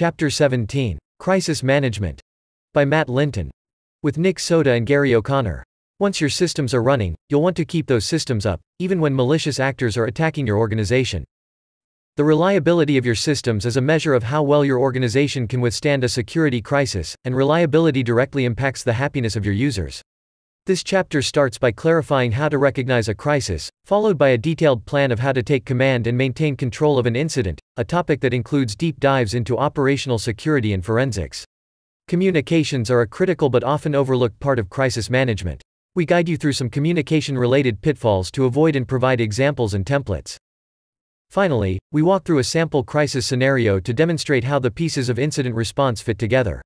Chapter 17 Crisis Management by Matt Linton. With Nick Soda and Gary O'Connor. Once your systems are running, you'll want to keep those systems up, even when malicious actors are attacking your organization. The reliability of your systems is a measure of how well your organization can withstand a security crisis, and reliability directly impacts the happiness of your users. This chapter starts by clarifying how to recognize a crisis, followed by a detailed plan of how to take command and maintain control of an incident, a topic that includes deep dives into operational security and forensics. Communications are a critical but often overlooked part of crisis management. We guide you through some communication related pitfalls to avoid and provide examples and templates. Finally, we walk through a sample crisis scenario to demonstrate how the pieces of incident response fit together.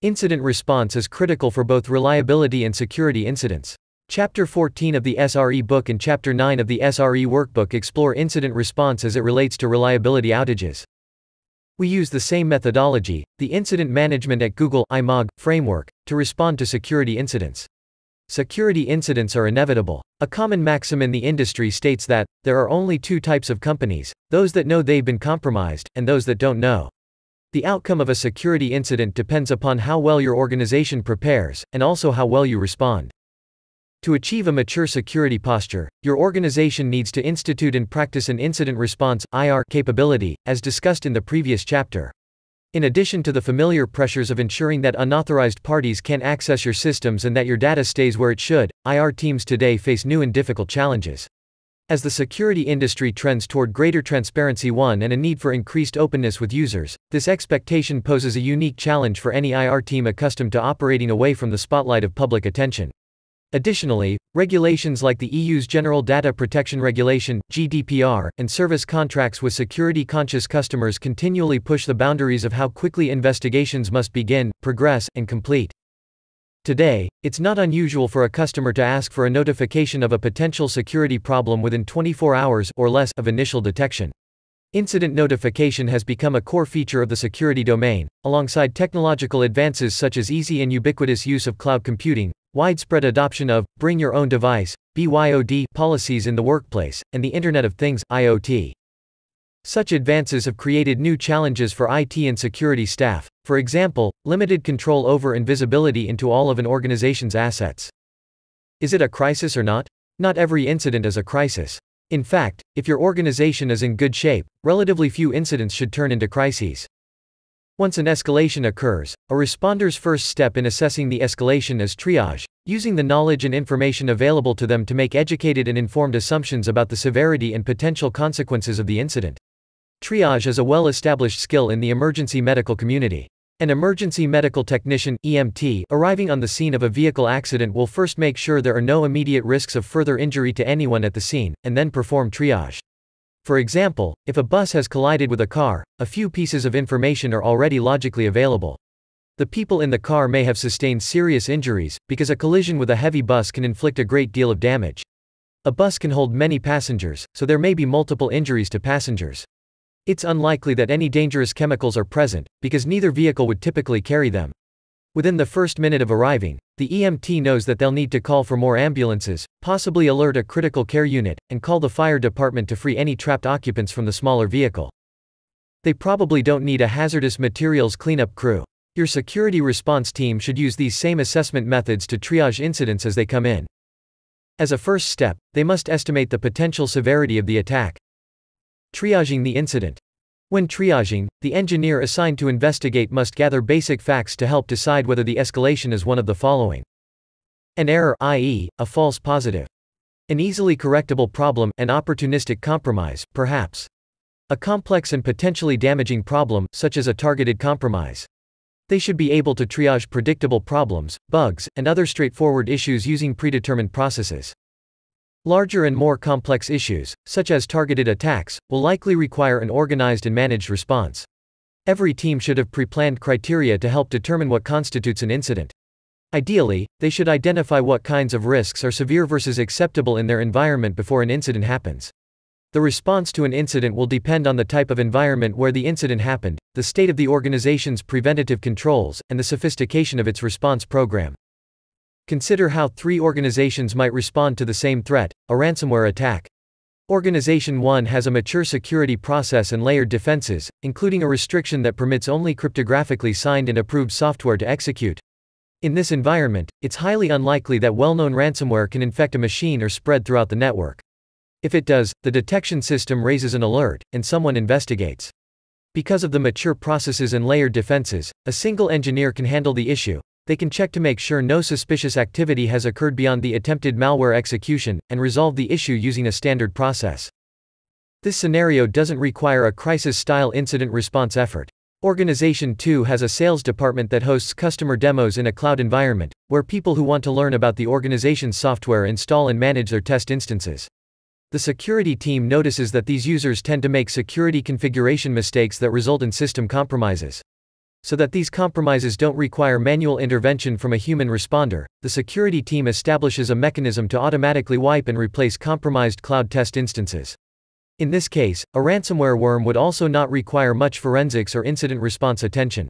Incident response is critical for both reliability and security incidents. Chapter 14 of the SRE book and Chapter 9 of the SRE workbook explore incident response as it relates to reliability outages. We use the same methodology, the Incident Management at Google IMOG framework, to respond to security incidents. Security incidents are inevitable. A common maxim in the industry states that there are only two types of companies those that know they've been compromised, and those that don't know. The outcome of a security incident depends upon how well your organization prepares, and also how well you respond. To achieve a mature security posture, your organization needs to institute and practice an incident response IR capability, as discussed in the previous chapter. In addition to the familiar pressures of ensuring that unauthorized parties can't access your systems and that your data stays where it should, IR teams today face new and difficult challenges. As the security industry trends toward greater transparency one and a need for increased openness with users, this expectation poses a unique challenge for any IR team accustomed to operating away from the spotlight of public attention. Additionally, regulations like the EU's General Data Protection Regulation (GDPR) and service contracts with security-conscious customers continually push the boundaries of how quickly investigations must begin, progress, and complete. Today, it's not unusual for a customer to ask for a notification of a potential security problem within 24 hours or less of initial detection. Incident notification has become a core feature of the security domain, alongside technological advances such as easy and ubiquitous use of cloud computing, widespread adoption of bring your own device BYOD policies in the workplace, and the Internet of Things IoT. Such advances have created new challenges for IT and security staff, for example, limited control over and visibility into all of an organization's assets. Is it a crisis or not? Not every incident is a crisis. In fact, if your organization is in good shape, relatively few incidents should turn into crises. Once an escalation occurs, a responder's first step in assessing the escalation is triage, using the knowledge and information available to them to make educated and informed assumptions about the severity and potential consequences of the incident. Triage is a well-established skill in the emergency medical community. An emergency medical technician EMT arriving on the scene of a vehicle accident will first make sure there are no immediate risks of further injury to anyone at the scene, and then perform triage. For example, if a bus has collided with a car, a few pieces of information are already logically available. The people in the car may have sustained serious injuries, because a collision with a heavy bus can inflict a great deal of damage. A bus can hold many passengers, so there may be multiple injuries to passengers. It's unlikely that any dangerous chemicals are present, because neither vehicle would typically carry them. Within the first minute of arriving, the EMT knows that they'll need to call for more ambulances, possibly alert a critical care unit, and call the fire department to free any trapped occupants from the smaller vehicle. They probably don't need a hazardous materials cleanup crew. Your security response team should use these same assessment methods to triage incidents as they come in. As a first step, they must estimate the potential severity of the attack, Triaging the incident. When triaging, the engineer assigned to investigate must gather basic facts to help decide whether the escalation is one of the following. An error, i.e., a false positive. An easily correctable problem, an opportunistic compromise, perhaps. A complex and potentially damaging problem, such as a targeted compromise. They should be able to triage predictable problems, bugs, and other straightforward issues using predetermined processes. Larger and more complex issues, such as targeted attacks, will likely require an organized and managed response. Every team should have pre-planned criteria to help determine what constitutes an incident. Ideally, they should identify what kinds of risks are severe versus acceptable in their environment before an incident happens. The response to an incident will depend on the type of environment where the incident happened, the state of the organization's preventative controls, and the sophistication of its response program. Consider how three organizations might respond to the same threat, a ransomware attack. Organization 1 has a mature security process and layered defenses, including a restriction that permits only cryptographically signed and approved software to execute. In this environment, it's highly unlikely that well known ransomware can infect a machine or spread throughout the network. If it does, the detection system raises an alert, and someone investigates. Because of the mature processes and layered defenses, a single engineer can handle the issue, they can check to make sure no suspicious activity has occurred beyond the attempted malware execution, and resolve the issue using a standard process. This scenario doesn't require a crisis-style incident response effort. Organization 2 has a sales department that hosts customer demos in a cloud environment, where people who want to learn about the organization's software install and manage their test instances. The security team notices that these users tend to make security configuration mistakes that result in system compromises. So that these compromises don't require manual intervention from a human responder, the security team establishes a mechanism to automatically wipe and replace compromised cloud test instances. In this case, a ransomware worm would also not require much forensics or incident response attention.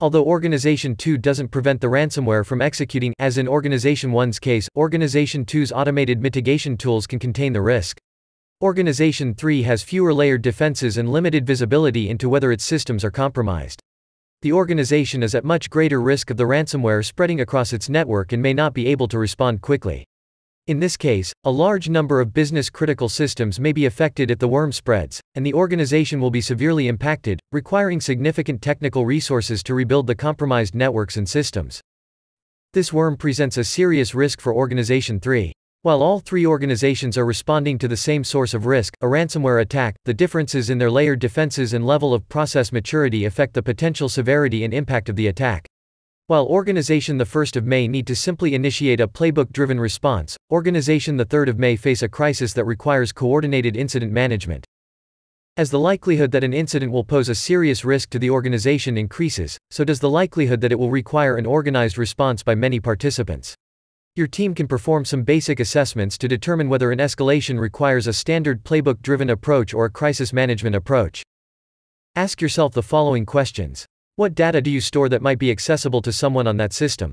Although Organization 2 doesn't prevent the ransomware from executing, as in Organization 1's case, Organization 2's automated mitigation tools can contain the risk. Organization 3 has fewer layered defenses and limited visibility into whether its systems are compromised the organization is at much greater risk of the ransomware spreading across its network and may not be able to respond quickly. In this case, a large number of business critical systems may be affected if the worm spreads, and the organization will be severely impacted, requiring significant technical resources to rebuild the compromised networks and systems. This worm presents a serious risk for Organization 3. While all three organizations are responding to the same source of risk, a ransomware attack, the differences in their layered defenses and level of process maturity affect the potential severity and impact of the attack. While organization the 1st of May need to simply initiate a playbook-driven response, organization the 3rd of May face a crisis that requires coordinated incident management. As the likelihood that an incident will pose a serious risk to the organization increases, so does the likelihood that it will require an organized response by many participants. Your team can perform some basic assessments to determine whether an escalation requires a standard playbook driven approach or a crisis management approach. Ask yourself the following questions What data do you store that might be accessible to someone on that system?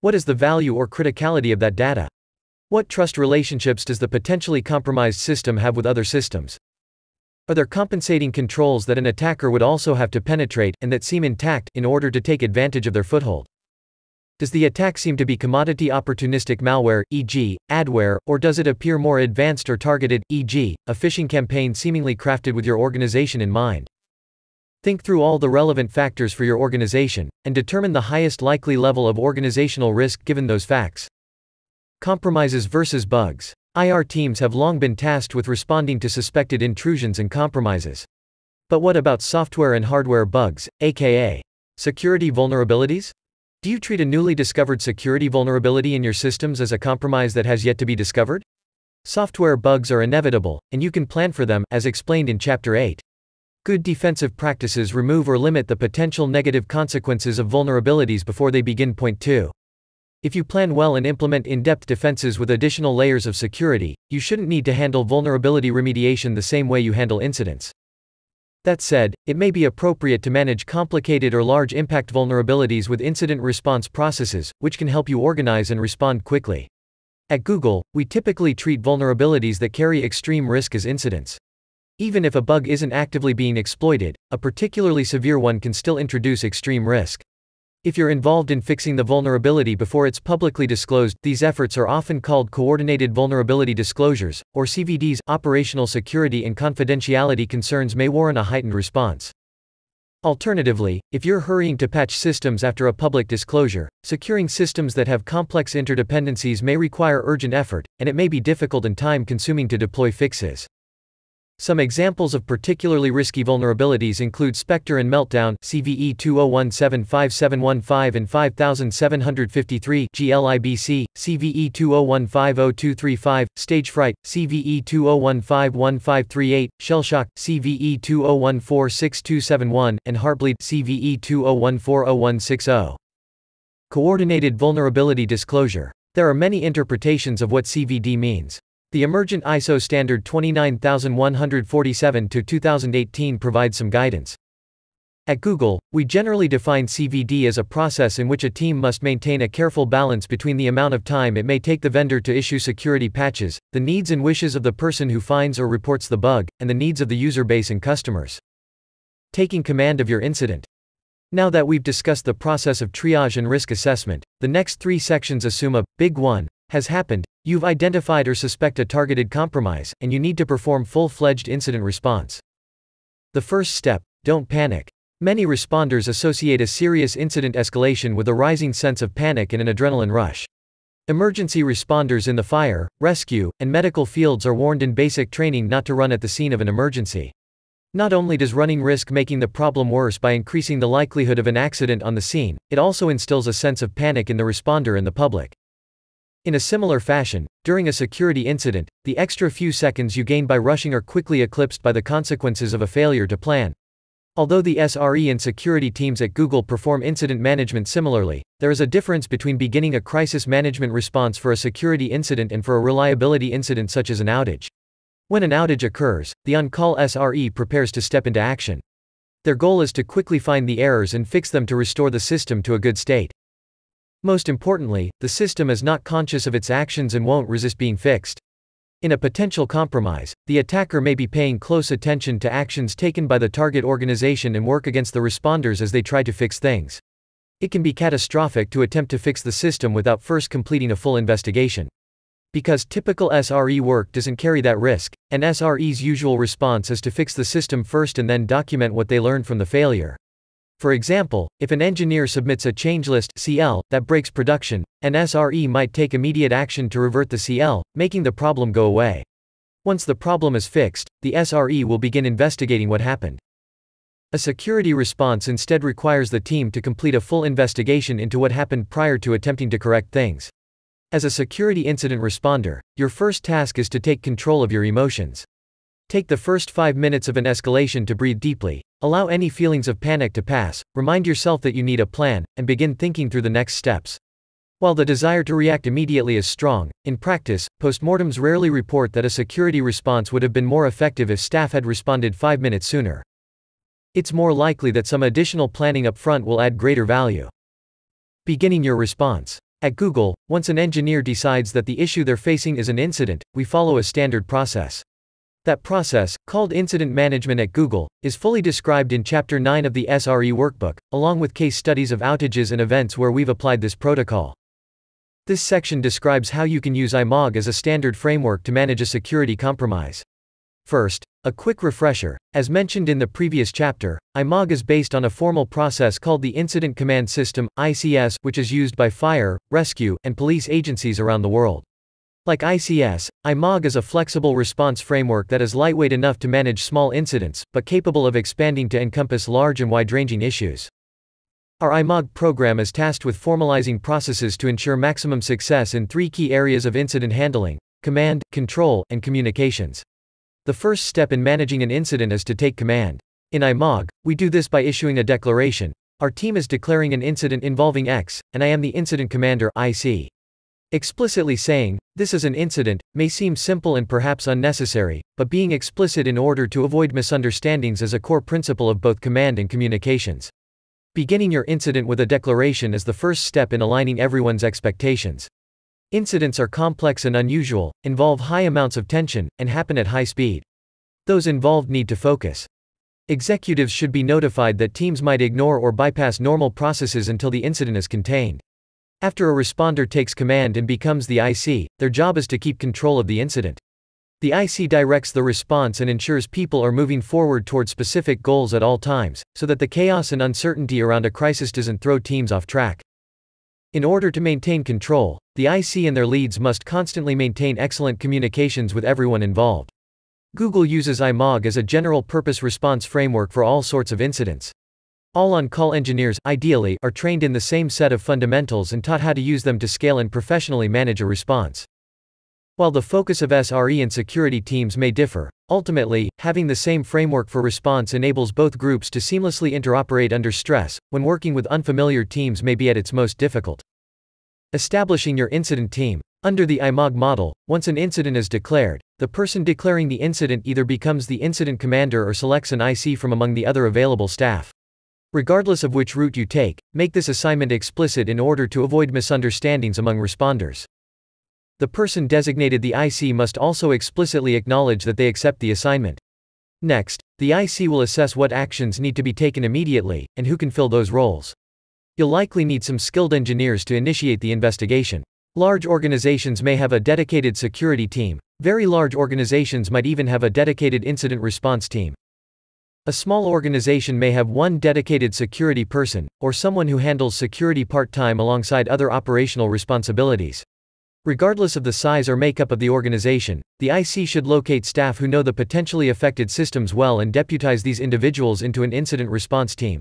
What is the value or criticality of that data? What trust relationships does the potentially compromised system have with other systems? Are there compensating controls that an attacker would also have to penetrate and that seem intact in order to take advantage of their foothold? Does the attack seem to be commodity opportunistic malware, e.g., adware, or does it appear more advanced or targeted, e.g., a phishing campaign seemingly crafted with your organization in mind? Think through all the relevant factors for your organization, and determine the highest likely level of organizational risk given those facts. Compromises versus bugs. IR teams have long been tasked with responding to suspected intrusions and compromises. But what about software and hardware bugs, aka security vulnerabilities? Do you treat a newly discovered security vulnerability in your systems as a compromise that has yet to be discovered? Software bugs are inevitable, and you can plan for them, as explained in Chapter 8. Good defensive practices remove or limit the potential negative consequences of vulnerabilities before they begin. Point 2. If you plan well and implement in depth defenses with additional layers of security, you shouldn't need to handle vulnerability remediation the same way you handle incidents. That said, it may be appropriate to manage complicated or large impact vulnerabilities with incident response processes, which can help you organize and respond quickly. At Google, we typically treat vulnerabilities that carry extreme risk as incidents. Even if a bug isn't actively being exploited, a particularly severe one can still introduce extreme risk. If you're involved in fixing the vulnerability before it's publicly disclosed, these efforts are often called Coordinated Vulnerability Disclosures, or CVDs. Operational security and confidentiality concerns may warrant a heightened response. Alternatively, if you're hurrying to patch systems after a public disclosure, securing systems that have complex interdependencies may require urgent effort, and it may be difficult and time consuming to deploy fixes. Some examples of particularly risky vulnerabilities include Spectre and Meltdown, CVE 2017 5715 and 5753, GLIBC, CVE 2015 Stage Fright, CVE 2015 1538 Shellshock, CVE 2014 6271 and Heartbleed, CVE 2014 20140160. Coordinated Vulnerability Disclosure. There are many interpretations of what CVD means. The emergent ISO standard 29147-2018 provides some guidance. At Google, we generally define CVD as a process in which a team must maintain a careful balance between the amount of time it may take the vendor to issue security patches, the needs and wishes of the person who finds or reports the bug, and the needs of the user base and customers. Taking command of your incident. Now that we've discussed the process of triage and risk assessment, the next three sections assume a big one has happened, You've identified or suspect a targeted compromise, and you need to perform full fledged incident response. The first step don't panic. Many responders associate a serious incident escalation with a rising sense of panic and an adrenaline rush. Emergency responders in the fire, rescue, and medical fields are warned in basic training not to run at the scene of an emergency. Not only does running risk making the problem worse by increasing the likelihood of an accident on the scene, it also instills a sense of panic in the responder and the public. In a similar fashion, during a security incident, the extra few seconds you gain by rushing are quickly eclipsed by the consequences of a failure to plan. Although the SRE and security teams at Google perform incident management similarly, there is a difference between beginning a crisis management response for a security incident and for a reliability incident such as an outage. When an outage occurs, the on call SRE prepares to step into action. Their goal is to quickly find the errors and fix them to restore the system to a good state. Most importantly, the system is not conscious of its actions and won't resist being fixed. In a potential compromise, the attacker may be paying close attention to actions taken by the target organization and work against the responders as they try to fix things. It can be catastrophic to attempt to fix the system without first completing a full investigation. Because typical SRE work doesn't carry that risk, an SRE's usual response is to fix the system first and then document what they learned from the failure. For example, if an engineer submits a list CL that breaks production, an SRE might take immediate action to revert the CL, making the problem go away. Once the problem is fixed, the SRE will begin investigating what happened. A security response instead requires the team to complete a full investigation into what happened prior to attempting to correct things. As a security incident responder, your first task is to take control of your emotions. Take the first five minutes of an escalation to breathe deeply, Allow any feelings of panic to pass, remind yourself that you need a plan, and begin thinking through the next steps. While the desire to react immediately is strong, in practice, postmortems rarely report that a security response would have been more effective if staff had responded five minutes sooner. It's more likely that some additional planning up front will add greater value. Beginning your response. At Google, once an engineer decides that the issue they're facing is an incident, we follow a standard process. That process, called incident management at Google, is fully described in Chapter 9 of the SRE workbook, along with case studies of outages and events where we've applied this protocol. This section describes how you can use IMOG as a standard framework to manage a security compromise. First, a quick refresher. As mentioned in the previous chapter, IMOG is based on a formal process called the Incident Command System, ICS, which is used by fire, rescue, and police agencies around the world. Like ICS, IMOG is a flexible response framework that is lightweight enough to manage small incidents, but capable of expanding to encompass large and wide-ranging issues. Our IMOG program is tasked with formalizing processes to ensure maximum success in three key areas of incident handling, command, control, and communications. The first step in managing an incident is to take command. In IMOG, we do this by issuing a declaration. Our team is declaring an incident involving X, and I am the incident commander IC. Explicitly saying, this is an incident, may seem simple and perhaps unnecessary, but being explicit in order to avoid misunderstandings is a core principle of both command and communications. Beginning your incident with a declaration is the first step in aligning everyone's expectations. Incidents are complex and unusual, involve high amounts of tension, and happen at high speed. Those involved need to focus. Executives should be notified that teams might ignore or bypass normal processes until the incident is contained. After a responder takes command and becomes the IC, their job is to keep control of the incident. The IC directs the response and ensures people are moving forward toward specific goals at all times, so that the chaos and uncertainty around a crisis doesn't throw teams off track. In order to maintain control, the IC and their leads must constantly maintain excellent communications with everyone involved. Google uses IMOG as a general purpose response framework for all sorts of incidents. All on-call engineers, ideally, are trained in the same set of fundamentals and taught how to use them to scale and professionally manage a response. While the focus of SRE and security teams may differ, ultimately, having the same framework for response enables both groups to seamlessly interoperate under stress, when working with unfamiliar teams may be at its most difficult. Establishing your incident team. Under the IMOG model, once an incident is declared, the person declaring the incident either becomes the incident commander or selects an IC from among the other available staff. Regardless of which route you take, make this assignment explicit in order to avoid misunderstandings among responders. The person designated the IC must also explicitly acknowledge that they accept the assignment. Next, the IC will assess what actions need to be taken immediately, and who can fill those roles. You'll likely need some skilled engineers to initiate the investigation. Large organizations may have a dedicated security team, very large organizations might even have a dedicated incident response team. A small organization may have one dedicated security person, or someone who handles security part-time alongside other operational responsibilities. Regardless of the size or makeup of the organization, the IC should locate staff who know the potentially affected systems well and deputize these individuals into an incident response team.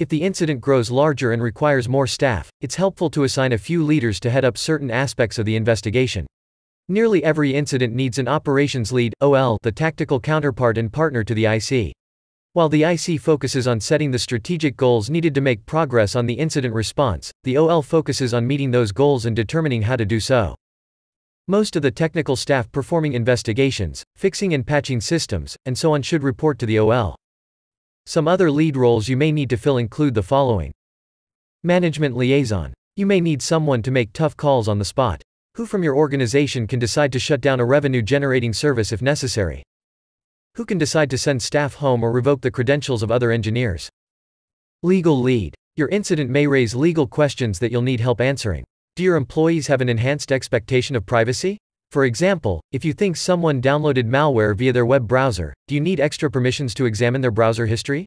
If the incident grows larger and requires more staff, it's helpful to assign a few leaders to head up certain aspects of the investigation. Nearly every incident needs an operations lead, OL, the tactical counterpart and partner to the IC. While the IC focuses on setting the strategic goals needed to make progress on the incident response, the OL focuses on meeting those goals and determining how to do so. Most of the technical staff performing investigations, fixing and patching systems, and so on should report to the OL. Some other lead roles you may need to fill include the following. Management liaison. You may need someone to make tough calls on the spot. Who from your organization can decide to shut down a revenue generating service if necessary? Who can decide to send staff home or revoke the credentials of other engineers? Legal lead. Your incident may raise legal questions that you'll need help answering. Do your employees have an enhanced expectation of privacy? For example, if you think someone downloaded malware via their web browser, do you need extra permissions to examine their browser history?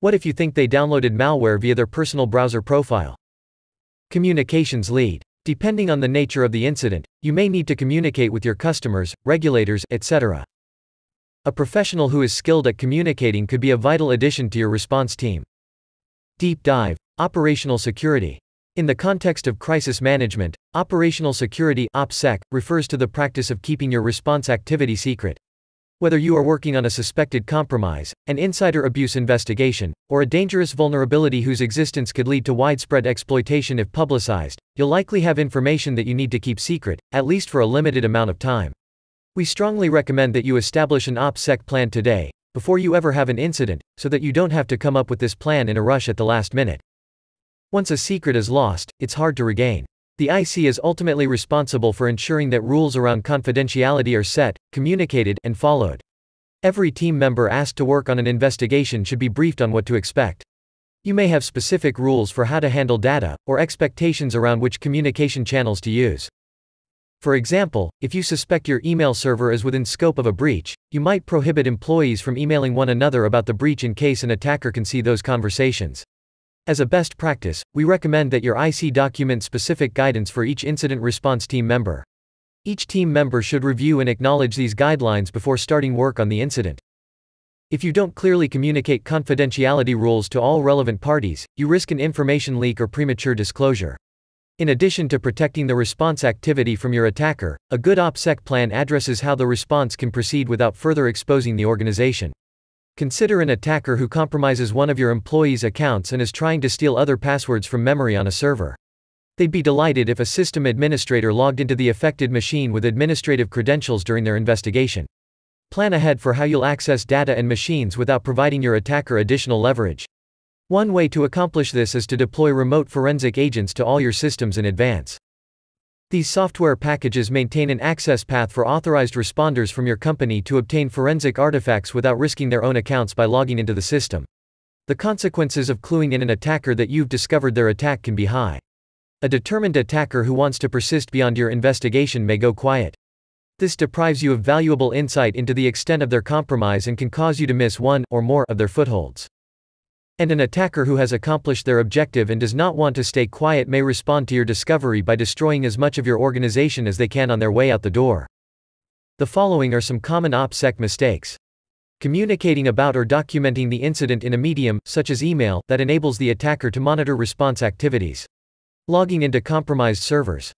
What if you think they downloaded malware via their personal browser profile? Communications lead. Depending on the nature of the incident, you may need to communicate with your customers, regulators, etc. A professional who is skilled at communicating could be a vital addition to your response team. Deep dive Operational security. In the context of crisis management, operational security OPSEC, refers to the practice of keeping your response activity secret. Whether you are working on a suspected compromise, an insider abuse investigation, or a dangerous vulnerability whose existence could lead to widespread exploitation if publicized, you'll likely have information that you need to keep secret, at least for a limited amount of time. We strongly recommend that you establish an OPSEC plan today, before you ever have an incident, so that you don't have to come up with this plan in a rush at the last minute. Once a secret is lost, it's hard to regain. The IC is ultimately responsible for ensuring that rules around confidentiality are set, communicated, and followed. Every team member asked to work on an investigation should be briefed on what to expect. You may have specific rules for how to handle data, or expectations around which communication channels to use. For example, if you suspect your email server is within scope of a breach, you might prohibit employees from emailing one another about the breach in case an attacker can see those conversations. As a best practice, we recommend that your IC document specific guidance for each incident response team member. Each team member should review and acknowledge these guidelines before starting work on the incident. If you don't clearly communicate confidentiality rules to all relevant parties, you risk an information leak or premature disclosure. In addition to protecting the response activity from your attacker, a good OPSEC plan addresses how the response can proceed without further exposing the organization. Consider an attacker who compromises one of your employees' accounts and is trying to steal other passwords from memory on a server. They'd be delighted if a system administrator logged into the affected machine with administrative credentials during their investigation. Plan ahead for how you'll access data and machines without providing your attacker additional leverage. One way to accomplish this is to deploy remote forensic agents to all your systems in advance. These software packages maintain an access path for authorized responders from your company to obtain forensic artifacts without risking their own accounts by logging into the system. The consequences of cluing in an attacker that you've discovered their attack can be high. A determined attacker who wants to persist beyond your investigation may go quiet. This deprives you of valuable insight into the extent of their compromise and can cause you to miss one or more of their footholds. And an attacker who has accomplished their objective and does not want to stay quiet may respond to your discovery by destroying as much of your organization as they can on their way out the door. The following are some common OPSEC mistakes. Communicating about or documenting the incident in a medium, such as email, that enables the attacker to monitor response activities. Logging into compromised servers.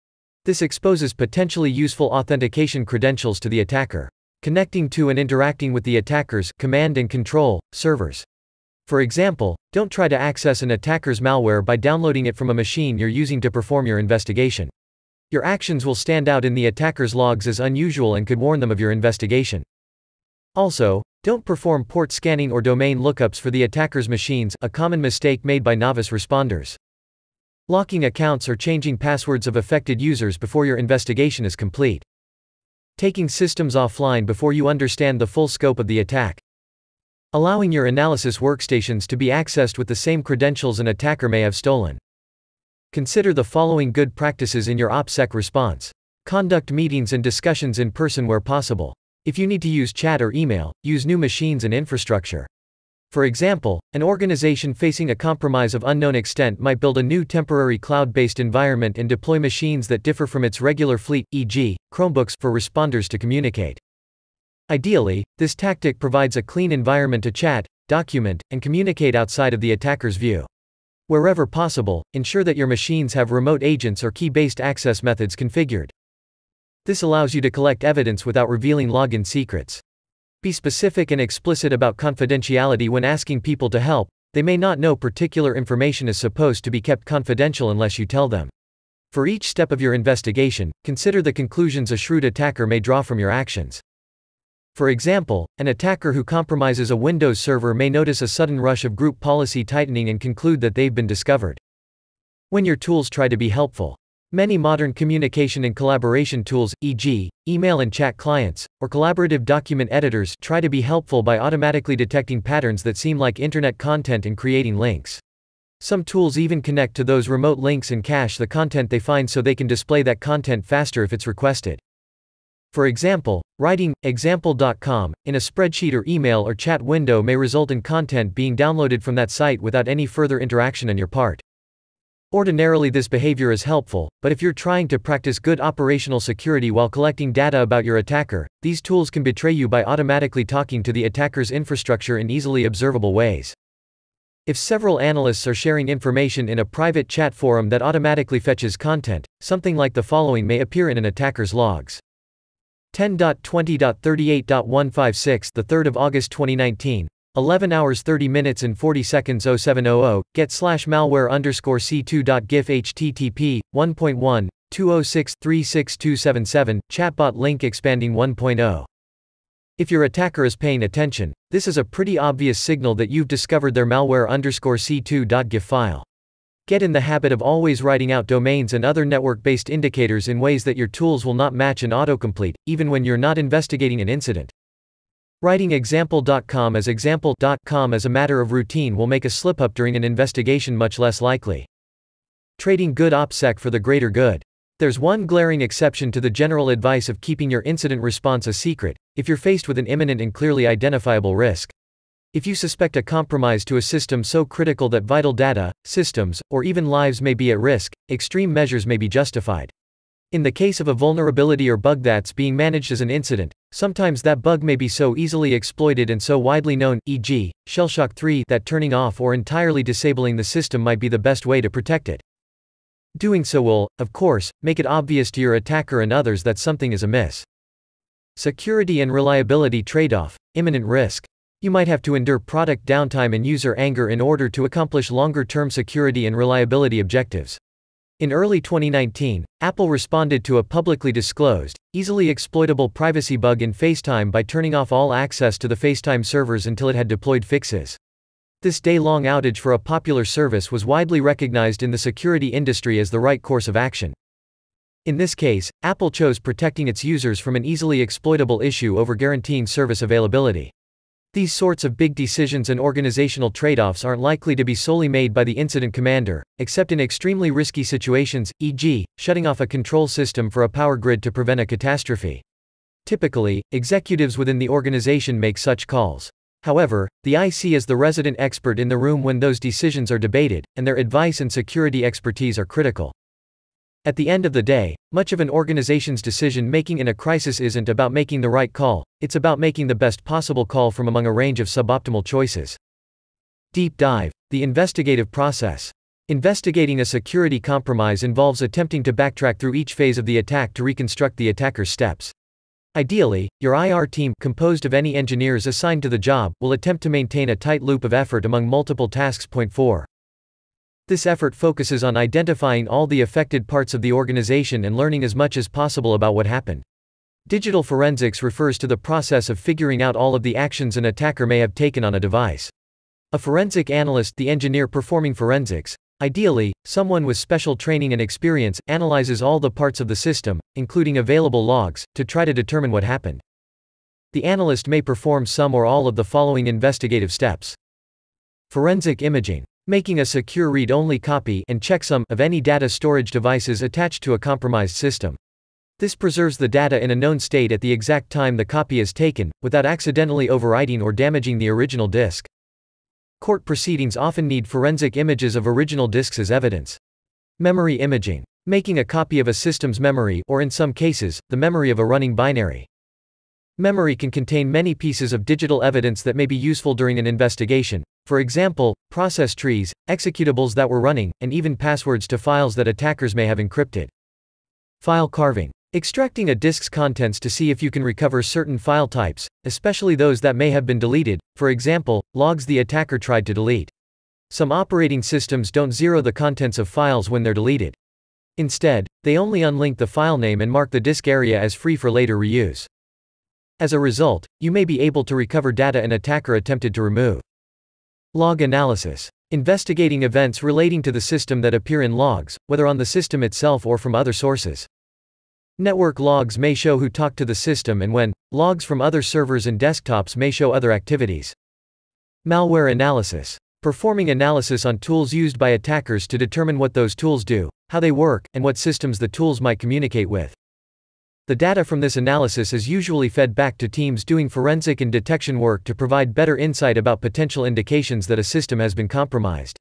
This exposes potentially useful authentication credentials to the attacker. Connecting to and interacting with the attacker's command and control servers. For example, don't try to access an attacker's malware by downloading it from a machine you're using to perform your investigation. Your actions will stand out in the attacker's logs as unusual and could warn them of your investigation. Also, don't perform port scanning or domain lookups for the attacker's machines, a common mistake made by novice responders. Locking accounts or changing passwords of affected users before your investigation is complete. Taking systems offline before you understand the full scope of the attack allowing your analysis workstations to be accessed with the same credentials an attacker may have stolen. Consider the following good practices in your OPSEC response. Conduct meetings and discussions in person where possible. If you need to use chat or email, use new machines and infrastructure. For example, an organization facing a compromise of unknown extent might build a new temporary cloud-based environment and deploy machines that differ from its regular fleet, e.g., Chromebooks, for responders to communicate. Ideally, this tactic provides a clean environment to chat, document, and communicate outside of the attacker's view. Wherever possible, ensure that your machines have remote agents or key-based access methods configured. This allows you to collect evidence without revealing login secrets. Be specific and explicit about confidentiality when asking people to help, they may not know particular information is supposed to be kept confidential unless you tell them. For each step of your investigation, consider the conclusions a shrewd attacker may draw from your actions. For example, an attacker who compromises a Windows server may notice a sudden rush of group policy tightening and conclude that they've been discovered. When your tools try to be helpful, many modern communication and collaboration tools, e.g., email and chat clients, or collaborative document editors, try to be helpful by automatically detecting patterns that seem like internet content and creating links. Some tools even connect to those remote links and cache the content they find so they can display that content faster if it's requested. For example, writing example.com in a spreadsheet or email or chat window may result in content being downloaded from that site without any further interaction on your part. Ordinarily, this behavior is helpful, but if you're trying to practice good operational security while collecting data about your attacker, these tools can betray you by automatically talking to the attacker's infrastructure in easily observable ways. If several analysts are sharing information in a private chat forum that automatically fetches content, something like the following may appear in an attacker's logs. 10.20.38.156 the 3rd of August 2019 11 hours 30 minutes and 40 seconds 0700 get slash malware underscore c2.gif http 1.1 206 36277 chatbot link expanding 1.0 if your attacker is paying attention, this is a pretty obvious signal that you've discovered their malware underscore c2.gif file. Get in the habit of always writing out domains and other network-based indicators in ways that your tools will not match and autocomplete, even when you're not investigating an incident. Writing example.com as example.com as a matter of routine will make a slip-up during an investigation much less likely. Trading good OPSEC for the greater good. There's one glaring exception to the general advice of keeping your incident response a secret, if you're faced with an imminent and clearly identifiable risk. If you suspect a compromise to a system so critical that vital data, systems, or even lives may be at risk, extreme measures may be justified. In the case of a vulnerability or bug that's being managed as an incident, sometimes that bug may be so easily exploited and so widely known, e.g., Shellshock 3, that turning off or entirely disabling the system might be the best way to protect it. Doing so will, of course, make it obvious to your attacker and others that something is amiss. Security and reliability trade off, imminent risk. You might have to endure product downtime and user anger in order to accomplish longer-term security and reliability objectives. In early 2019, Apple responded to a publicly disclosed, easily exploitable privacy bug in FaceTime by turning off all access to the FaceTime servers until it had deployed fixes. This day-long outage for a popular service was widely recognized in the security industry as the right course of action. In this case, Apple chose protecting its users from an easily exploitable issue over guaranteeing service availability. These sorts of big decisions and organizational trade-offs aren't likely to be solely made by the incident commander, except in extremely risky situations, e.g., shutting off a control system for a power grid to prevent a catastrophe. Typically, executives within the organization make such calls. However, the IC is the resident expert in the room when those decisions are debated, and their advice and security expertise are critical. At the end of the day, much of an organization's decision making in a crisis isn't about making the right call, it's about making the best possible call from among a range of suboptimal choices. Deep dive The investigative process. Investigating a security compromise involves attempting to backtrack through each phase of the attack to reconstruct the attacker's steps. Ideally, your IR team, composed of any engineers assigned to the job, will attempt to maintain a tight loop of effort among multiple tasks. Point 4. This effort focuses on identifying all the affected parts of the organization and learning as much as possible about what happened. Digital forensics refers to the process of figuring out all of the actions an attacker may have taken on a device. A forensic analyst, the engineer performing forensics, ideally, someone with special training and experience, analyzes all the parts of the system, including available logs, to try to determine what happened. The analyst may perform some or all of the following investigative steps. Forensic imaging making a secure read-only copy and checksum of any data storage devices attached to a compromised system. This preserves the data in a known state at the exact time the copy is taken, without accidentally overwriting or damaging the original disk. Court proceedings often need forensic images of original disks as evidence. Memory imaging. Making a copy of a system's memory or in some cases, the memory of a running binary. Memory can contain many pieces of digital evidence that may be useful during an investigation, for example, process trees, executables that were running, and even passwords to files that attackers may have encrypted. File carving. Extracting a disk's contents to see if you can recover certain file types, especially those that may have been deleted, for example, logs the attacker tried to delete. Some operating systems don't zero the contents of files when they're deleted. Instead, they only unlink the file name and mark the disk area as free for later reuse. As a result, you may be able to recover data an attacker attempted to remove. Log analysis. Investigating events relating to the system that appear in logs, whether on the system itself or from other sources. Network logs may show who talked to the system and when, logs from other servers and desktops may show other activities. Malware analysis. Performing analysis on tools used by attackers to determine what those tools do, how they work, and what systems the tools might communicate with. The data from this analysis is usually fed back to teams doing forensic and detection work to provide better insight about potential indications that a system has been compromised.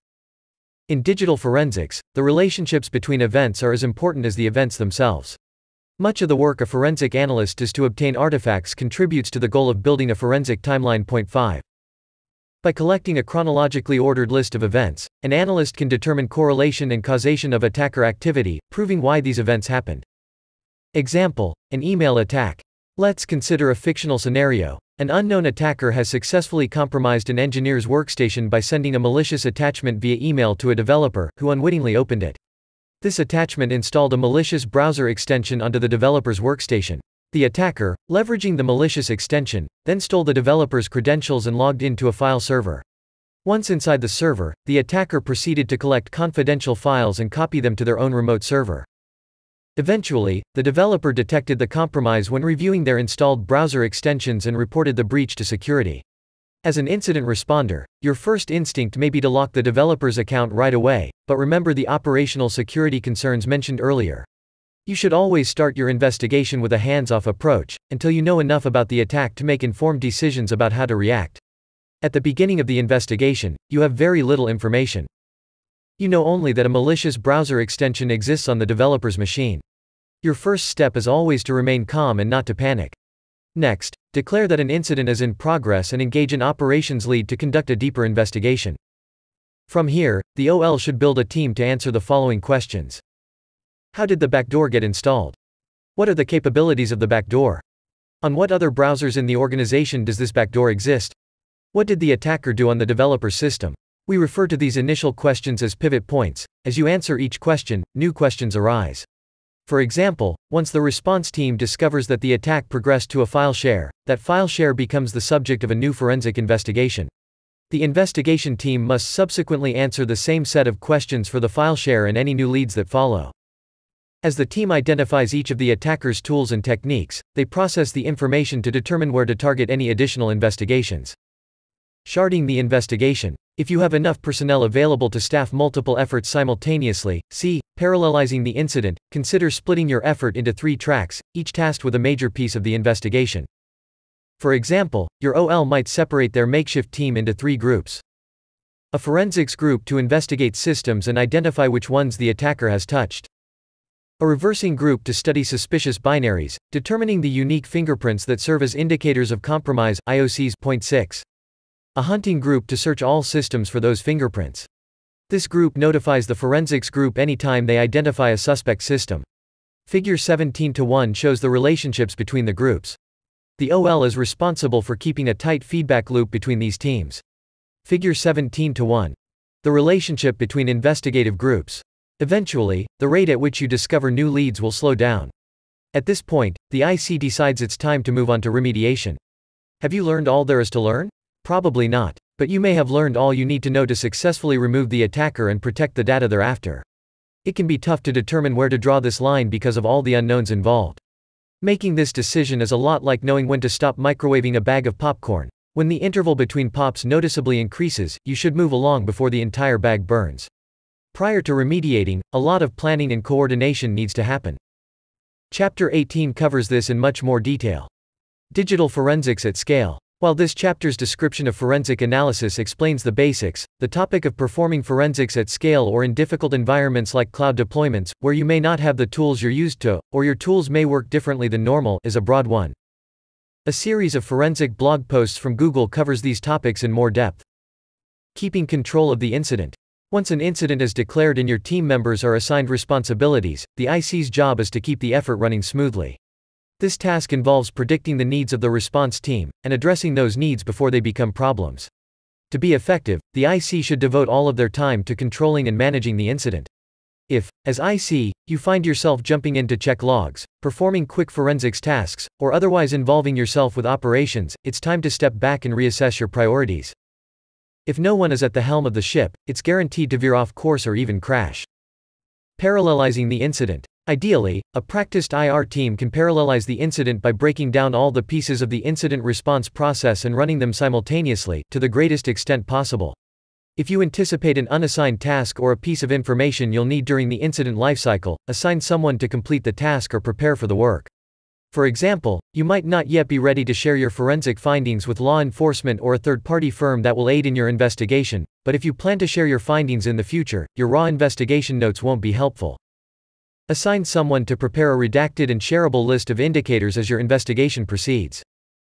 In digital forensics, the relationships between events are as important as the events themselves. Much of the work a forensic analyst is to obtain artifacts contributes to the goal of building a forensic timeline. Point 5. By collecting a chronologically ordered list of events, an analyst can determine correlation and causation of attacker activity, proving why these events happened. Example, an email attack. Let's consider a fictional scenario. An unknown attacker has successfully compromised an engineer's workstation by sending a malicious attachment via email to a developer who unwittingly opened it. This attachment installed a malicious browser extension onto the developer's workstation. The attacker, leveraging the malicious extension, then stole the developer's credentials and logged into a file server. Once inside the server, the attacker proceeded to collect confidential files and copy them to their own remote server. Eventually, the developer detected the compromise when reviewing their installed browser extensions and reported the breach to security. As an incident responder, your first instinct may be to lock the developer's account right away, but remember the operational security concerns mentioned earlier. You should always start your investigation with a hands off approach, until you know enough about the attack to make informed decisions about how to react. At the beginning of the investigation, you have very little information, you know only that a malicious browser extension exists on the developer's machine. Your first step is always to remain calm and not to panic. Next, declare that an incident is in progress and engage an operations lead to conduct a deeper investigation. From here, the OL should build a team to answer the following questions. How did the backdoor get installed? What are the capabilities of the backdoor? On what other browsers in the organization does this backdoor exist? What did the attacker do on the developer's system? We refer to these initial questions as pivot points. As you answer each question, new questions arise. For example, once the response team discovers that the attack progressed to a file share, that file share becomes the subject of a new forensic investigation. The investigation team must subsequently answer the same set of questions for the file share and any new leads that follow. As the team identifies each of the attacker's tools and techniques, they process the information to determine where to target any additional investigations. Sharding the investigation. If you have enough personnel available to staff multiple efforts simultaneously, see Parallelizing the incident, consider splitting your effort into three tracks, each tasked with a major piece of the investigation. For example, your OL might separate their makeshift team into three groups. A forensics group to investigate systems and identify which ones the attacker has touched. A reversing group to study suspicious binaries, determining the unique fingerprints that serve as indicators of compromise, IOCs.6 a hunting group to search all systems for those fingerprints. This group notifies the forensics group anytime they identify a suspect system. Figure 17 to 1 shows the relationships between the groups. The OL is responsible for keeping a tight feedback loop between these teams. Figure 17 to 1. The relationship between investigative groups. Eventually, the rate at which you discover new leads will slow down. At this point, the IC decides it's time to move on to remediation. Have you learned all there is to learn? Probably not. But you may have learned all you need to know to successfully remove the attacker and protect the data thereafter. It can be tough to determine where to draw this line because of all the unknowns involved. Making this decision is a lot like knowing when to stop microwaving a bag of popcorn. When the interval between pops noticeably increases, you should move along before the entire bag burns. Prior to remediating, a lot of planning and coordination needs to happen. Chapter 18 covers this in much more detail. Digital forensics at scale. While this chapter's description of forensic analysis explains the basics, the topic of performing forensics at scale or in difficult environments like cloud deployments, where you may not have the tools you're used to, or your tools may work differently than normal, is a broad one. A series of forensic blog posts from Google covers these topics in more depth. Keeping control of the incident. Once an incident is declared and your team members are assigned responsibilities, the IC's job is to keep the effort running smoothly. This task involves predicting the needs of the response team and addressing those needs before they become problems. To be effective, the IC should devote all of their time to controlling and managing the incident. If, as IC, you find yourself jumping in to check logs, performing quick forensics tasks, or otherwise involving yourself with operations, it's time to step back and reassess your priorities. If no one is at the helm of the ship, it's guaranteed to veer off course or even crash. Parallelizing the incident, Ideally, a practiced IR team can parallelize the incident by breaking down all the pieces of the incident response process and running them simultaneously, to the greatest extent possible. If you anticipate an unassigned task or a piece of information you'll need during the incident lifecycle, assign someone to complete the task or prepare for the work. For example, you might not yet be ready to share your forensic findings with law enforcement or a third party firm that will aid in your investigation, but if you plan to share your findings in the future, your raw investigation notes won't be helpful. Assign someone to prepare a redacted and shareable list of indicators as your investigation proceeds.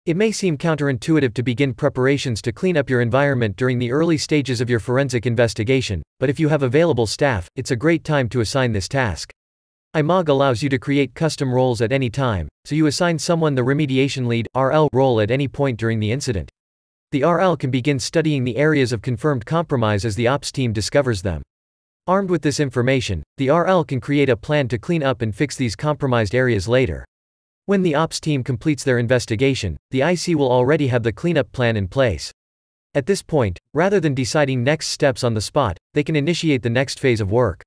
It may seem counterintuitive to begin preparations to clean up your environment during the early stages of your forensic investigation, but if you have available staff, it's a great time to assign this task. IMOG allows you to create custom roles at any time, so you assign someone the remediation lead RL role at any point during the incident. The RL can begin studying the areas of confirmed compromise as the ops team discovers them. Armed with this information, the RL can create a plan to clean up and fix these compromised areas later. When the ops team completes their investigation, the IC will already have the cleanup plan in place. At this point, rather than deciding next steps on the spot, they can initiate the next phase of work.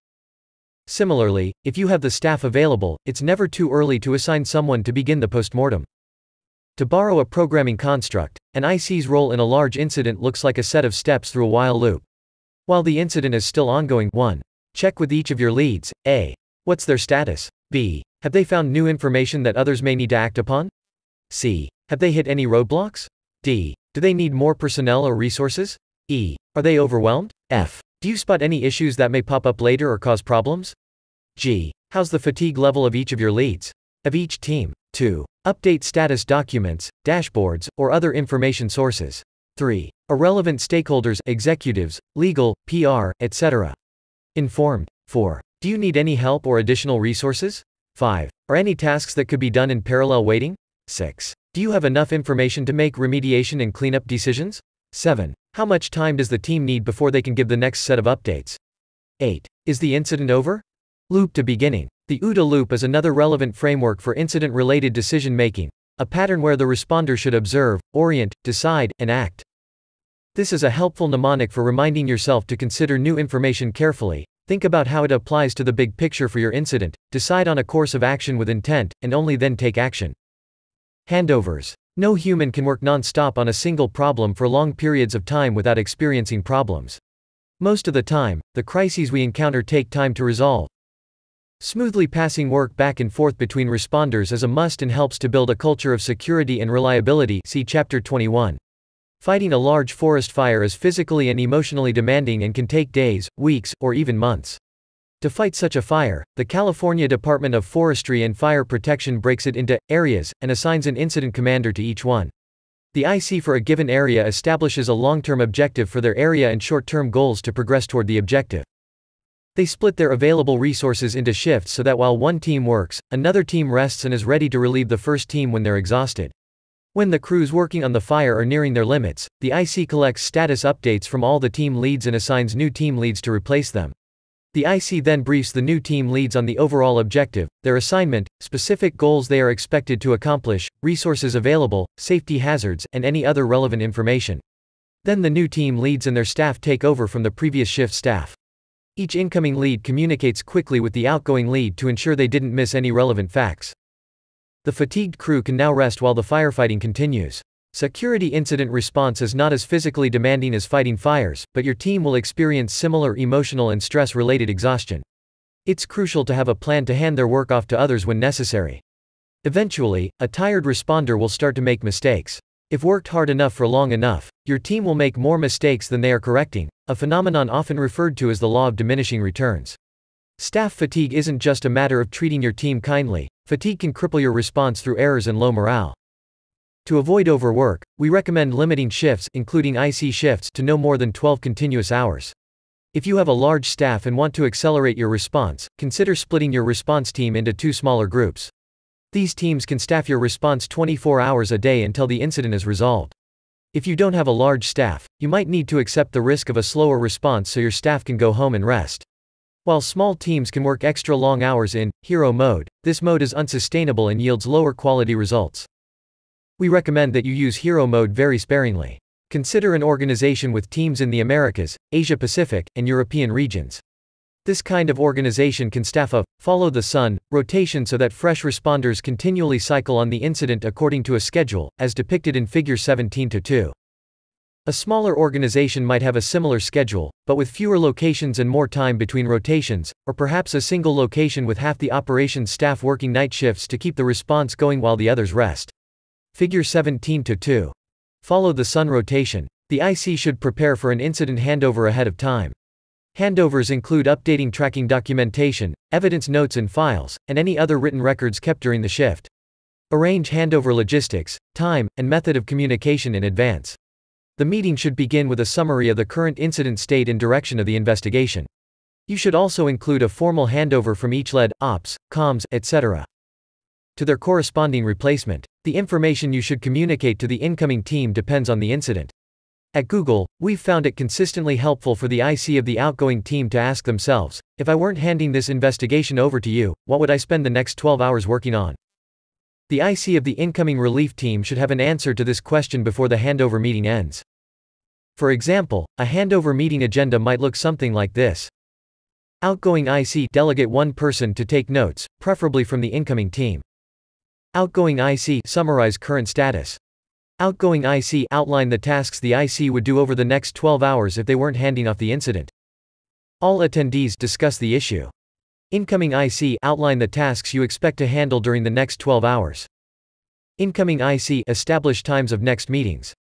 Similarly, if you have the staff available, it's never too early to assign someone to begin the postmortem. To borrow a programming construct, an IC's role in a large incident looks like a set of steps through a while loop. While the incident is still ongoing, 1. Check with each of your leads. A. What's their status? B. Have they found new information that others may need to act upon? C. Have they hit any roadblocks? D. Do they need more personnel or resources? E. Are they overwhelmed? F. Do you spot any issues that may pop up later or cause problems? G. How's the fatigue level of each of your leads? Of each team. 2. Update status documents, dashboards, or other information sources. 3. Irrelevant stakeholders, executives, legal, PR, etc. Informed. 4. Do you need any help or additional resources? 5. Are any tasks that could be done in parallel waiting? 6. Do you have enough information to make remediation and cleanup decisions? 7. How much time does the team need before they can give the next set of updates? 8. Is the incident over? Loop to beginning. The OODA loop is another relevant framework for incident related decision making, a pattern where the responder should observe, orient, decide, and act. This is a helpful mnemonic for reminding yourself to consider new information carefully, think about how it applies to the big picture for your incident, decide on a course of action with intent, and only then take action. Handovers. No human can work non-stop on a single problem for long periods of time without experiencing problems. Most of the time, the crises we encounter take time to resolve, Smoothly passing work back and forth between responders is a must and helps to build a culture of security and reliability see Chapter 21. Fighting a large forest fire is physically and emotionally demanding and can take days, weeks, or even months. To fight such a fire, the California Department of Forestry and Fire Protection breaks it into areas and assigns an incident commander to each one. The IC for a given area establishes a long term objective for their area and short term goals to progress toward the objective. They split their available resources into shifts so that while one team works, another team rests and is ready to relieve the first team when they're exhausted. When the crews working on the fire are nearing their limits, the IC collects status updates from all the team leads and assigns new team leads to replace them. The IC then briefs the new team leads on the overall objective, their assignment, specific goals they are expected to accomplish, resources available, safety hazards, and any other relevant information. Then the new team leads and their staff take over from the previous shift staff. Each incoming lead communicates quickly with the outgoing lead to ensure they didn't miss any relevant facts. The fatigued crew can now rest while the firefighting continues. Security incident response is not as physically demanding as fighting fires, but your team will experience similar emotional and stress related exhaustion. It's crucial to have a plan to hand their work off to others when necessary. Eventually, a tired responder will start to make mistakes. If worked hard enough for long enough, your team will make more mistakes than they are correcting, a phenomenon often referred to as the law of diminishing returns. Staff fatigue isn't just a matter of treating your team kindly, fatigue can cripple your response through errors and low morale. To avoid overwork, we recommend limiting shifts, including IC shifts, to no more than 12 continuous hours. If you have a large staff and want to accelerate your response, consider splitting your response team into two smaller groups. These teams can staff your response 24 hours a day until the incident is resolved. If you don't have a large staff, you might need to accept the risk of a slower response so your staff can go home and rest. While small teams can work extra long hours in hero mode, this mode is unsustainable and yields lower quality results. We recommend that you use hero mode very sparingly. Consider an organization with teams in the Americas, Asia Pacific, and European regions. This kind of organization can staff a follow the sun rotation so that fresh responders continually cycle on the incident according to a schedule, as depicted in Figure 17 2. A smaller organization might have a similar schedule, but with fewer locations and more time between rotations, or perhaps a single location with half the operations staff working night shifts to keep the response going while the others rest. Figure 17 to 2. Follow the sun rotation. The IC should prepare for an incident handover ahead of time. Handovers include updating tracking documentation, evidence notes and files, and any other written records kept during the shift. Arrange handover logistics, time, and method of communication in advance. The meeting should begin with a summary of the current incident state and direction of the investigation. You should also include a formal handover from each lead, ops, comms, etc. to their corresponding replacement. The information you should communicate to the incoming team depends on the incident. At Google, we've found it consistently helpful for the IC of the outgoing team to ask themselves, if I weren't handing this investigation over to you, what would I spend the next 12 hours working on? The IC of the incoming relief team should have an answer to this question before the handover meeting ends. For example, a handover meeting agenda might look something like this. Outgoing IC delegate one person to take notes, preferably from the incoming team. Outgoing IC summarize current status. Outgoing IC outline the tasks the IC would do over the next 12 hours if they weren't handing off the incident. All attendees discuss the issue. Incoming IC outline the tasks you expect to handle during the next 12 hours. Incoming IC establish times of next meetings.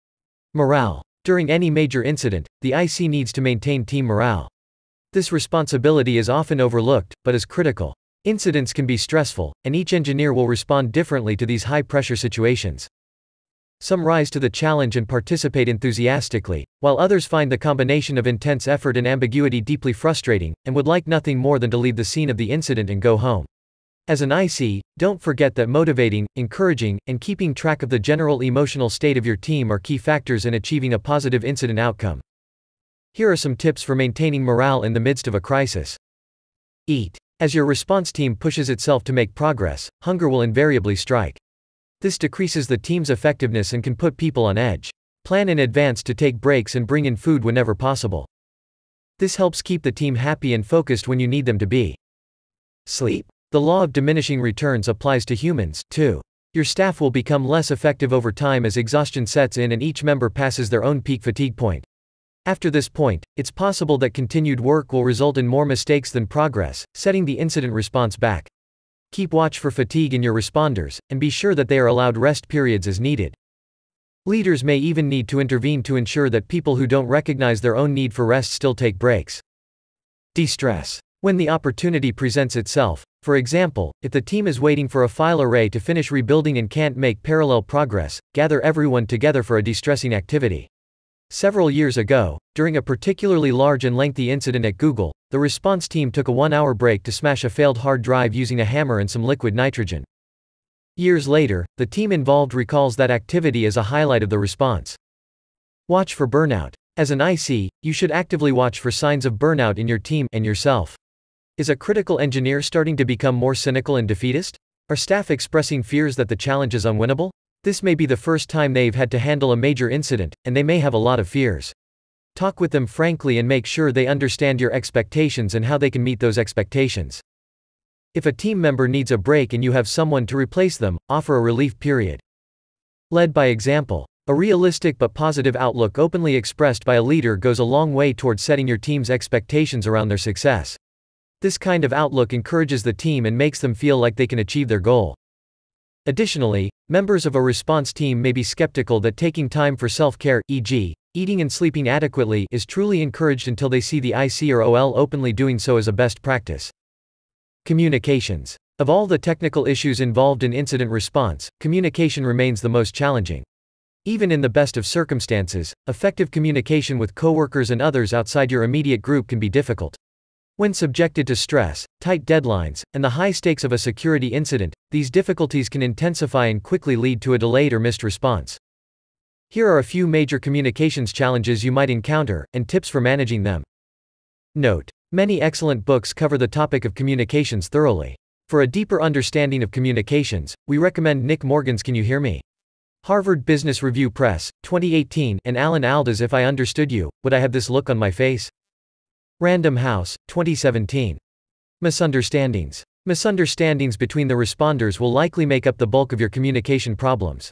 Morale during any major incident, the IC needs to maintain team morale. This responsibility is often overlooked, but is critical. Incidents can be stressful, and each engineer will respond differently to these high pressure situations. Some rise to the challenge and participate enthusiastically, while others find the combination of intense effort and ambiguity deeply frustrating, and would like nothing more than to leave the scene of the incident and go home. As an IC, don't forget that motivating, encouraging, and keeping track of the general emotional state of your team are key factors in achieving a positive incident outcome. Here are some tips for maintaining morale in the midst of a crisis. Eat. As your response team pushes itself to make progress, hunger will invariably strike. This decreases the team's effectiveness and can put people on edge. Plan in advance to take breaks and bring in food whenever possible. This helps keep the team happy and focused when you need them to be. Sleep. The law of diminishing returns applies to humans, too. Your staff will become less effective over time as exhaustion sets in and each member passes their own peak fatigue point. After this point, it's possible that continued work will result in more mistakes than progress, setting the incident response back. Keep watch for fatigue in your responders, and be sure that they are allowed rest periods as needed. Leaders may even need to intervene to ensure that people who don't recognize their own need for rest still take breaks. De stress. When the opportunity presents itself, for example, if the team is waiting for a file array to finish rebuilding and can't make parallel progress, gather everyone together for a distressing activity. Several years ago, during a particularly large and lengthy incident at Google, the response team took a one hour break to smash a failed hard drive using a hammer and some liquid nitrogen. Years later, the team involved recalls that activity as a highlight of the response. Watch for burnout. As an IC, you should actively watch for signs of burnout in your team and yourself. Is a critical engineer starting to become more cynical and defeatist? Are staff expressing fears that the challenge is unwinnable? This may be the first time they've had to handle a major incident, and they may have a lot of fears. Talk with them frankly and make sure they understand your expectations and how they can meet those expectations. If a team member needs a break and you have someone to replace them, offer a relief period. Led by example. A realistic but positive outlook openly expressed by a leader goes a long way toward setting your team's expectations around their success. This kind of outlook encourages the team and makes them feel like they can achieve their goal. Additionally, members of a response team may be skeptical that taking time for self care, e.g., eating and sleeping adequately, is truly encouraged until they see the IC or OL openly doing so as a best practice. Communications. Of all the technical issues involved in incident response, communication remains the most challenging. Even in the best of circumstances, effective communication with coworkers and others outside your immediate group can be difficult. When subjected to stress, tight deadlines, and the high stakes of a security incident, these difficulties can intensify and quickly lead to a delayed or missed response. Here are a few major communications challenges you might encounter, and tips for managing them. Note Many excellent books cover the topic of communications thoroughly. For a deeper understanding of communications, we recommend Nick Morgan's Can You Hear Me? Harvard Business Review Press, 2018, and Alan Alda's If I Understood You, Would I Have This Look on My Face? Random House, 2017. Misunderstandings. Misunderstandings between the responders will likely make up the bulk of your communication problems.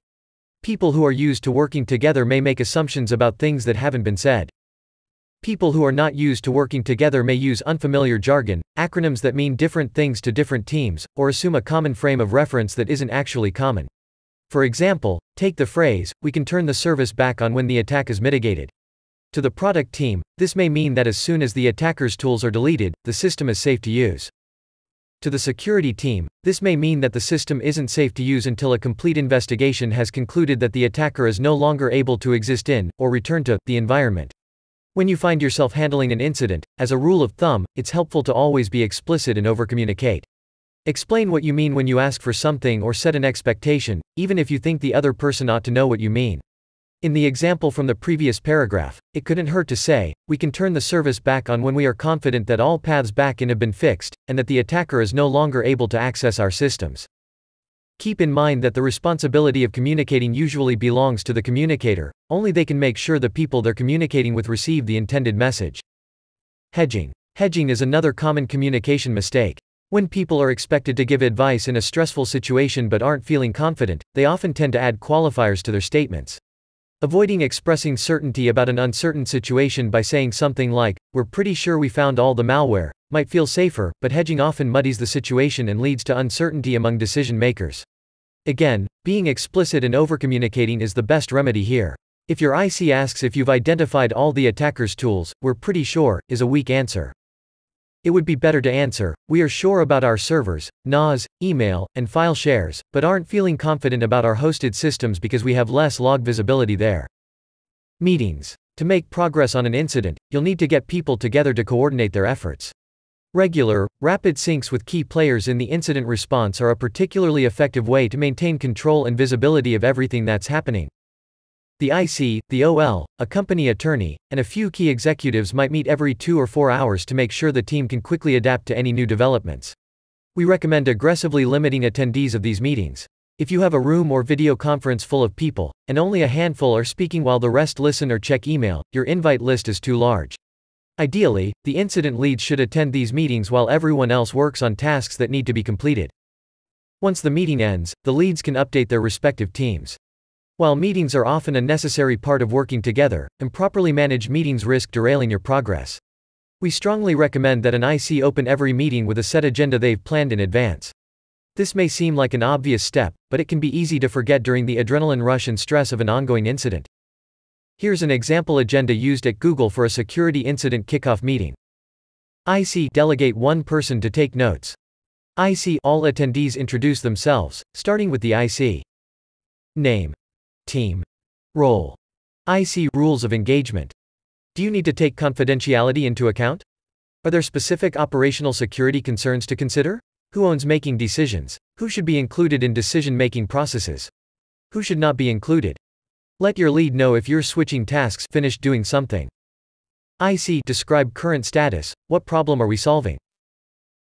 People who are used to working together may make assumptions about things that haven't been said. People who are not used to working together may use unfamiliar jargon, acronyms that mean different things to different teams, or assume a common frame of reference that isn't actually common. For example, take the phrase, we can turn the service back on when the attack is mitigated. To the product team, this may mean that as soon as the attacker's tools are deleted, the system is safe to use. To the security team, this may mean that the system isn't safe to use until a complete investigation has concluded that the attacker is no longer able to exist in, or return to, the environment. When you find yourself handling an incident, as a rule of thumb, it's helpful to always be explicit and overcommunicate. Explain what you mean when you ask for something or set an expectation, even if you think the other person ought to know what you mean. In the example from the previous paragraph, it couldn't hurt to say, we can turn the service back on when we are confident that all paths back in have been fixed, and that the attacker is no longer able to access our systems. Keep in mind that the responsibility of communicating usually belongs to the communicator, only they can make sure the people they're communicating with receive the intended message. Hedging. Hedging is another common communication mistake. When people are expected to give advice in a stressful situation but aren't feeling confident, they often tend to add qualifiers to their statements. Avoiding expressing certainty about an uncertain situation by saying something like, we're pretty sure we found all the malware, might feel safer, but hedging often muddies the situation and leads to uncertainty among decision makers. Again, being explicit and overcommunicating is the best remedy here. If your IC asks if you've identified all the attacker's tools, we're pretty sure, is a weak answer. It would be better to answer, we are sure about our servers, NAS, email, and file shares, but aren't feeling confident about our hosted systems because we have less log visibility there. Meetings. To make progress on an incident, you'll need to get people together to coordinate their efforts. Regular, rapid syncs with key players in the incident response are a particularly effective way to maintain control and visibility of everything that's happening. The IC, the OL, a company attorney, and a few key executives might meet every two or four hours to make sure the team can quickly adapt to any new developments. We recommend aggressively limiting attendees of these meetings. If you have a room or video conference full of people, and only a handful are speaking while the rest listen or check email, your invite list is too large. Ideally, the incident leads should attend these meetings while everyone else works on tasks that need to be completed. Once the meeting ends, the leads can update their respective teams. While meetings are often a necessary part of working together, improperly managed meetings risk derailing your progress. We strongly recommend that an IC open every meeting with a set agenda they've planned in advance. This may seem like an obvious step, but it can be easy to forget during the adrenaline rush and stress of an ongoing incident. Here's an example agenda used at Google for a security incident kickoff meeting. IC Delegate one person to take notes. IC All attendees introduce themselves, starting with the IC. Name team role. IC rules of engagement. Do you need to take confidentiality into account? Are there specific operational security concerns to consider? Who owns making decisions? Who should be included in decision making processes? Who should not be included? Let your lead know if you're switching tasks, finished doing something. IC describe current status, what problem are we solving?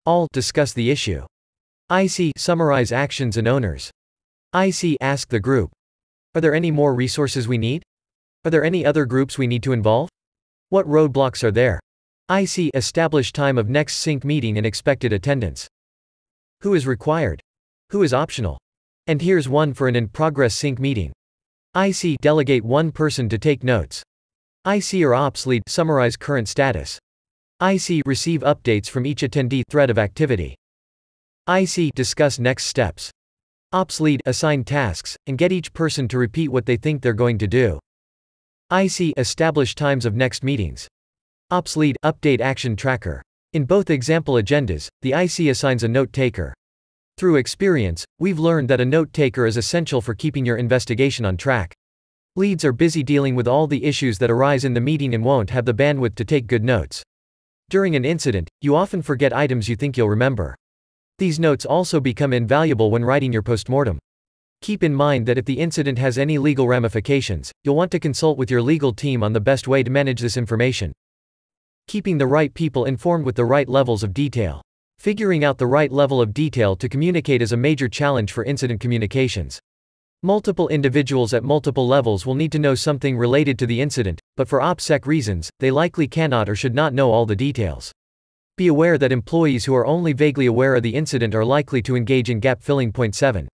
All discuss the issue. IC summarize actions and owners. IC ask the group, are there any more resources we need? Are there any other groups we need to involve? What roadblocks are there? IC established time of next sync meeting and expected attendance. Who is required? Who is optional? And here's one for an in-progress sync meeting. IC delegate one person to take notes. IC or ops lead summarize current status. IC receive updates from each attendee thread of activity. IC discuss next steps ops lead assign tasks, and get each person to repeat what they think they're going to do. IC establish times of next meetings. Ops lead update action tracker. In both example agendas, the IC assigns a note taker. Through experience, we've learned that a note taker is essential for keeping your investigation on track. Leads are busy dealing with all the issues that arise in the meeting and won't have the bandwidth to take good notes. During an incident, you often forget items you think you'll remember. These notes also become invaluable when writing your postmortem. Keep in mind that if the incident has any legal ramifications, you'll want to consult with your legal team on the best way to manage this information. Keeping the right people informed with the right levels of detail. Figuring out the right level of detail to communicate is a major challenge for incident communications. Multiple individuals at multiple levels will need to know something related to the incident, but for OPSEC reasons, they likely cannot or should not know all the details be aware that employees who are only vaguely aware of the incident are likely to engage in gap filling. 7.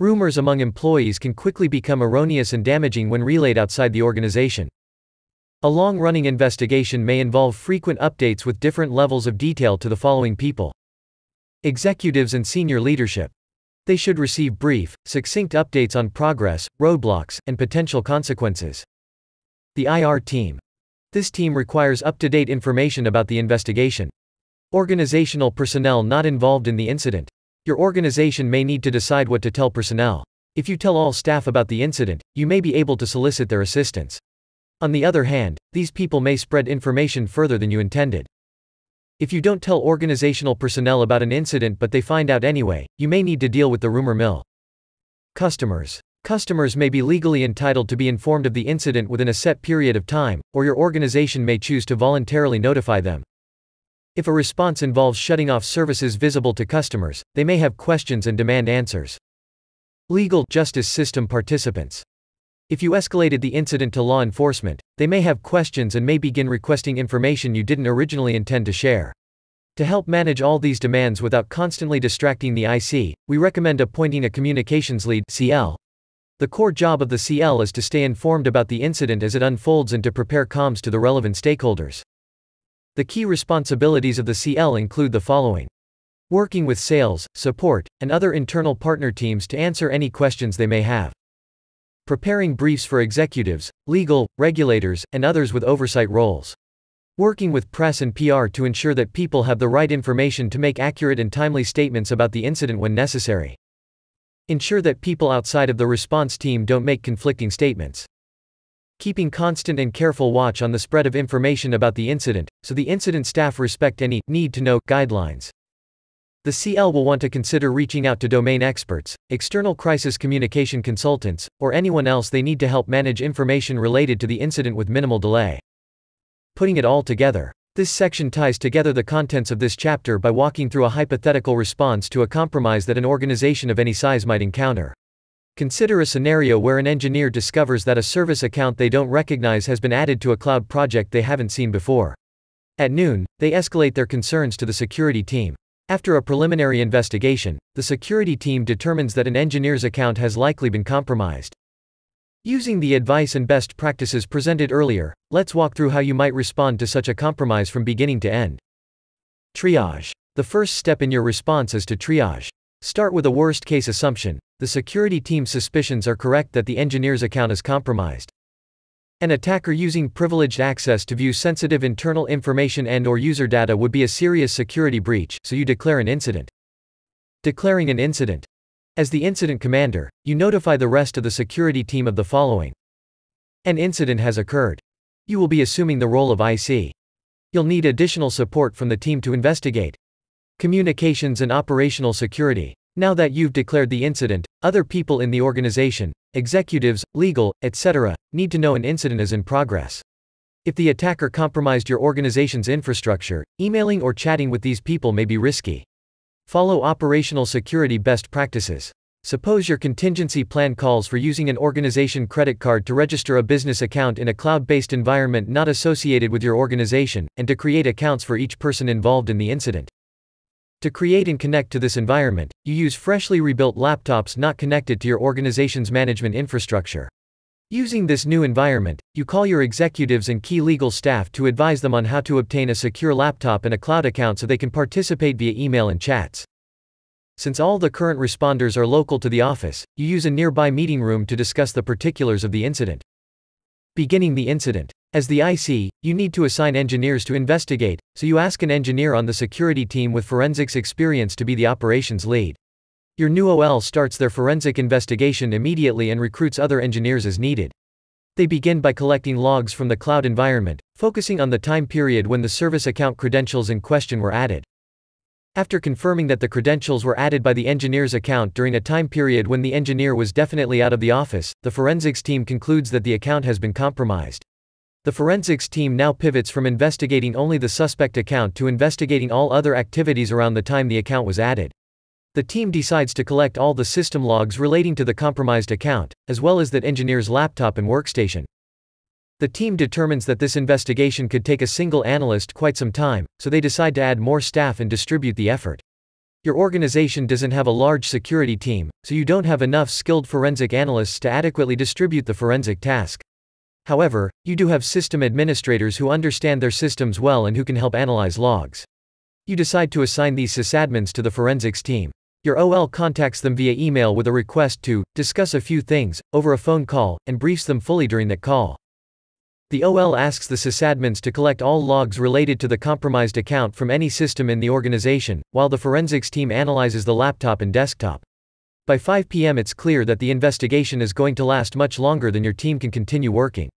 Rumors among employees can quickly become erroneous and damaging when relayed outside the organization. A long running investigation may involve frequent updates with different levels of detail to the following people executives and senior leadership. They should receive brief, succinct updates on progress, roadblocks, and potential consequences. The IR team. This team requires up-to-date information about the investigation. Organizational personnel not involved in the incident. Your organization may need to decide what to tell personnel. If you tell all staff about the incident, you may be able to solicit their assistance. On the other hand, these people may spread information further than you intended. If you don't tell organizational personnel about an incident but they find out anyway, you may need to deal with the rumor mill. Customers. Customers may be legally entitled to be informed of the incident within a set period of time, or your organization may choose to voluntarily notify them. If a response involves shutting off services visible to customers, they may have questions and demand answers. Legal justice system participants. If you escalated the incident to law enforcement, they may have questions and may begin requesting information you didn't originally intend to share. To help manage all these demands without constantly distracting the IC, we recommend appointing a communications lead CL the core job of the CL is to stay informed about the incident as it unfolds and to prepare comms to the relevant stakeholders. The key responsibilities of the CL include the following working with sales, support, and other internal partner teams to answer any questions they may have, preparing briefs for executives, legal, regulators, and others with oversight roles. Working with press and PR to ensure that people have the right information to make accurate and timely statements about the incident when necessary. Ensure that people outside of the response team don't make conflicting statements. Keeping constant and careful watch on the spread of information about the incident, so the incident staff respect any need to know guidelines. The CL will want to consider reaching out to domain experts, external crisis communication consultants, or anyone else they need to help manage information related to the incident with minimal delay. Putting it all together. This section ties together the contents of this chapter by walking through a hypothetical response to a compromise that an organization of any size might encounter. Consider a scenario where an engineer discovers that a service account they don't recognize has been added to a cloud project they haven't seen before. At noon, they escalate their concerns to the security team. After a preliminary investigation, the security team determines that an engineer's account has likely been compromised. Using the advice and best practices presented earlier, let's walk through how you might respond to such a compromise from beginning to end. Triage. The first step in your response is to triage. Start with a worst case assumption the security team's suspicions are correct that the engineer's account is compromised. An attacker using privileged access to view sensitive internal information and or user data would be a serious security breach, so you declare an incident. Declaring an incident. As the incident commander, you notify the rest of the security team of the following. An incident has occurred. You will be assuming the role of IC. You'll need additional support from the team to investigate. Communications and operational security. Now that you've declared the incident, other people in the organization, executives, legal, etc., need to know an incident is in progress. If the attacker compromised your organization's infrastructure, emailing or chatting with these people may be risky. Follow operational security best practices. Suppose your contingency plan calls for using an organization credit card to register a business account in a cloud based environment not associated with your organization, and to create accounts for each person involved in the incident. To create and connect to this environment, you use freshly rebuilt laptops not connected to your organization's management infrastructure. Using this new environment, you call your executives and key legal staff to advise them on how to obtain a secure laptop and a cloud account so they can participate via email and chats. Since all the current responders are local to the office, you use a nearby meeting room to discuss the particulars of the incident. Beginning the incident. As the IC, you need to assign engineers to investigate, so you ask an engineer on the security team with forensics experience to be the operations lead. Your new OL starts their forensic investigation immediately and recruits other engineers as needed. They begin by collecting logs from the cloud environment, focusing on the time period when the service account credentials in question were added. After confirming that the credentials were added by the engineer's account during a time period when the engineer was definitely out of the office, the forensics team concludes that the account has been compromised. The forensics team now pivots from investigating only the suspect account to investigating all other activities around the time the account was added. The team decides to collect all the system logs relating to the compromised account, as well as that engineer's laptop and workstation. The team determines that this investigation could take a single analyst quite some time, so they decide to add more staff and distribute the effort. Your organization doesn't have a large security team, so you don't have enough skilled forensic analysts to adequately distribute the forensic task. However, you do have system administrators who understand their systems well and who can help analyze logs. You decide to assign these sysadmins to the forensics team. Your OL contacts them via email with a request to discuss a few things over a phone call and briefs them fully during that call. The OL asks the sysadmins to collect all logs related to the compromised account from any system in the organization, while the forensics team analyzes the laptop and desktop. By 5 p.m., it's clear that the investigation is going to last much longer than your team can continue working.